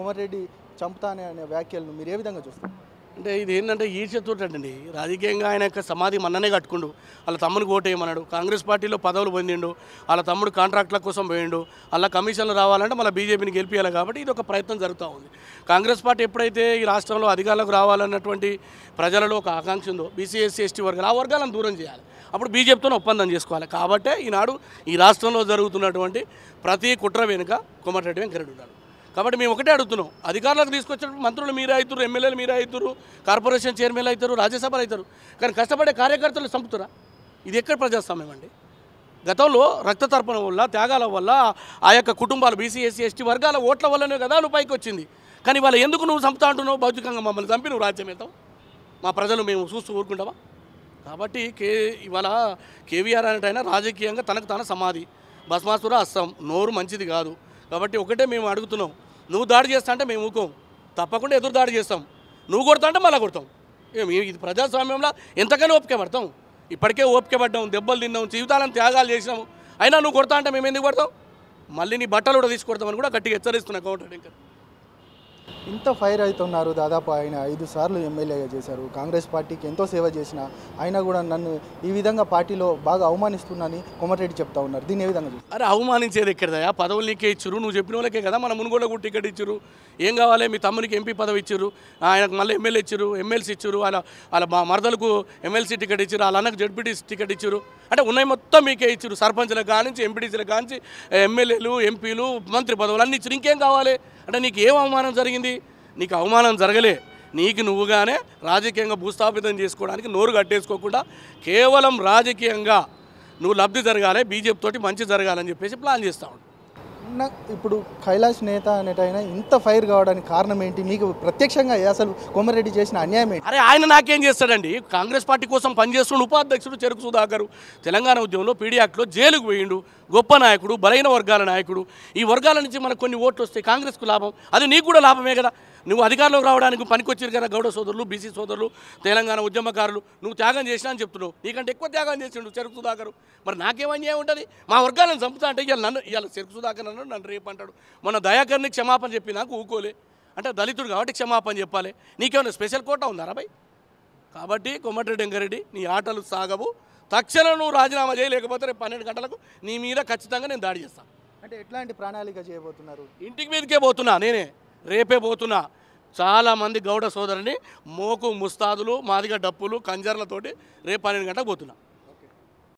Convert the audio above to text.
కుమారెడ్డి చంపుతానే అనే వ్యాఖ్యలను మీరు ఏ విధంగా చూస్తారు అంటే ఇది ఏంటంటే ఈర్ష్యతోటండి రాజకీయంగా ఆయన యొక్క సమాధి మన్ననే కట్టుకుండు వాళ్ళ ఓటు వేయమన్నాడు కాంగ్రెస్ పార్టీలో పదవులు పొందిండు వాళ్ళ తమ్ముడు కాంట్రాక్ట్ల కోసం పోయిండు అలా కమిషన్లు రావాలంటే మళ్ళీ బీజేపీని గెలిపించాలి కాబట్టి ఇది ఒక ప్రయత్నం జరుగుతూ ఉంది కాంగ్రెస్ పార్టీ ఎప్పుడైతే ఈ రాష్ట్రంలో అధికారులకు రావాలన్నటువంటి ప్రజలలో ఒక ఆకాంక్ష ఉందో బీసీఎస్సీ ఎస్టీ వర్గాలు ఆ వర్గాలను దూరం చేయాలి అప్పుడు బీజేపీతో ఒప్పందం చేసుకోవాలి కాబట్టే ఈనాడు ఈ రాష్ట్రంలో జరుగుతున్నటువంటి ప్రతి కుట్ర వెనుక రెడ్డి వెంకరెడ్డి ఉన్నాడు కాబట్టి మేము ఒకటే అడుగుతున్నాం అధికారులకు తీసుకొచ్చినప్పుడు మంత్రులు మీరే అవుతారు ఎమ్మెల్యేలు మీరే అవుతారు కార్పొరేషన్ చైర్మన్ అవుతారు రాజ్యసభలు అవుతారు కానీ కష్టపడే కార్యకర్తలు చంపుతారా ఇది ఎక్కడ ప్రజాస్వామ్యం అండి గతంలో రక్త తర్పణ వల్ల త్యాగాల వల్ల ఆ యొక్క కుటుంబాలు బీసీ ఎస్సీ ఎస్టీ వర్గాల ఓట్ల వల్లనే కదా నువ్వు పైకి వచ్చింది కానీ వాళ్ళు ఎందుకు నువ్వు చంపుతా అంటున్నావు భౌతికంగా మమ్మల్ని చంపి నువ్వు రాజ్యం వెళ్తావు మా ప్రజలు మేము చూస్తూ ఊరుకుంటావా కాబట్టి కే ఇవాళ కేవీఆర్ అనేటైనా రాజకీయంగా తనకు తన సమాధి భస్మాసుర అస్సాం నోరు మంచిది కాదు కాబట్టి ఒకటే మేము అడుగుతున్నాం నువ్వు దాడి చేస్తా అంటే మేము ఊకోం తప్పకుండా ఎదురు దాడి చేస్తాం నువ్వు కొడతా అంటే మళ్ళీ కొడతాం ఇది ప్రజాస్వామ్యంలో ఎంతకైనా ఓపిక పడతాం ఇప్పటికే ఓపిక పడ్డాం దెబ్బలు తిన్నాం జీవితాలను త్యాగాలు చేసినాము అయినా నువ్వు కొడతా అంటే మేము ఎందుకు పడతాం మళ్ళీ నీ బట్టలు కూడా తీసుకొడతామని కూడా గట్టిగా హెచ్చరిస్తున్నా కౌంటర్ ఇంకా ఇంత ఫైర్ అవుతున్నారు దాదాపు ఆయన ఐదు సార్లు ఎమ్మెల్యేగా చేశారు కాంగ్రెస్ పార్టీకి ఎంతో సేవ చేసిన ఆయన కూడా నన్ను ఈ విధంగా పార్టీలో బాగా అవమానిస్తున్నానని కోమటిరెడ్డి చెప్తా ఉన్నారు దీన్ని ఏ విధంగా అరే అవమానించేది ఎక్కడ పదవులు నీకే ఇచ్చారు నువ్వు చెప్పిన వాళ్ళకే కదా మన మునుగోడ కూడా టికెట్ ఇచ్చారు ఏం కావాలి మీ తమ్మునికి ఎంపీ పదవి ఇచ్చారు ఆయనకు మళ్ళీ ఎమ్మెల్యే ఇచ్చారు ఎమ్మెల్సీ ఇచ్చారు వాళ్ళ వాళ్ళ మరదలకు ఎమ్మెల్సీ టికెట్ ఇచ్చారు వాళ్ళ అన్నకు జడ్పీటీసీ టికెట్ ఇచ్చారు అంటే ఉన్నాయి మొత్తం మీకే ఇచ్చారు సర్పంచ్లకు కానించి ఎంపీటీసీలకు కానించి ఎమ్మెల్యేలు ఎంపీలు మంత్రి పదవులు అన్నీ ఇచ్చారు ఇంకేం కావాలి అంటే నీకు ఏం అవమానం జరిగింది నీకు అవమానం జరగలే నీకు నువ్వుగానే రాజకీయంగా భూస్థాపితం చేసుకోవడానికి నోరు కట్టేసుకోకుండా కేవలం రాజకీయంగా నువ్వు లబ్ధి జరగాలి బీజేపీ తోటి మంచి జరగాలని చెప్పేసి ప్లాన్ చేస్తా ఉంటావు ఇప్పుడు కైలాష్ నేత అనేటైనా ఇంత ఫైర్ కావడానికి కారణం ఏంటి మీకు ప్రత్యక్షంగా అసలు కొమ్మరెడ్డి చేసిన అన్యాయం ఏంటి అరే ఆయన నాకేం చేస్తాడండి కాంగ్రెస్ పార్టీ కోసం పనిచేస్తున్న ఉపాధ్యక్షుడు చెరుకు సుధాకర్ తెలంగాణ ఉద్యమంలో పీడియాక్లో జైలుకు పోయిండు గొప్ప నాయకుడు బలైన వర్గాల నాయకుడు ఈ వర్గాల నుంచి మనకు కొన్ని ఓట్లు వస్తాయి కాంగ్రెస్కు లాభం అది నీకు కూడా లాభమే కదా నువ్వు అధికారంలోకి రావడానికి పనికొచ్చారు కదా గౌడ సోదరులు బీసీ సోదరులు తెలంగాణ ఉద్యమకారులు నువ్వు త్యాగం చేసినా అని చెప్తున్నావు నీకంటే ఎక్కువ త్యాగం చేసిండు చెరుకు సుధాకర్ మరి నాకేమన్యాయం ఉంటుంది మా వర్గాలను చంపుతా అంటే ఇవాళ నన్ను ఇవాళ చెరుకు సుధాకర్ అన్నాడు నన్ను రేపు అంటాడు మన దయాకర్ని క్షమాపణ చెప్పి నాకు ఊకోలే అంటే దళితుడు కాబట్టి క్షమాపణ చెప్పాలి నీకేమైనా స్పెషల్ కోట ఉందా బాయ్ కాబట్టి కొమ్మటిరెడ్డి వెంకరెడ్డి నీ ఆటలు సాగవు తక్షణం నువ్వు రాజీనామా చేయలేకపోతే రేపు పన్నెండు గంటలకు నీ మీద ఖచ్చితంగా నేను దాడి చేస్తాను అంటే ఎట్లాంటి ప్రణాళిక చేయబోతున్నారు ఇంటికి మీదకే పోతున్నా నేనే రేపే పోతున్నా చాలామంది గౌడ సోదరుని మోకు ముస్తాదులు మాదిగా డప్పులు కంజర్లతోటి రేపు పన్నెండు గంటలకు పోతున్నా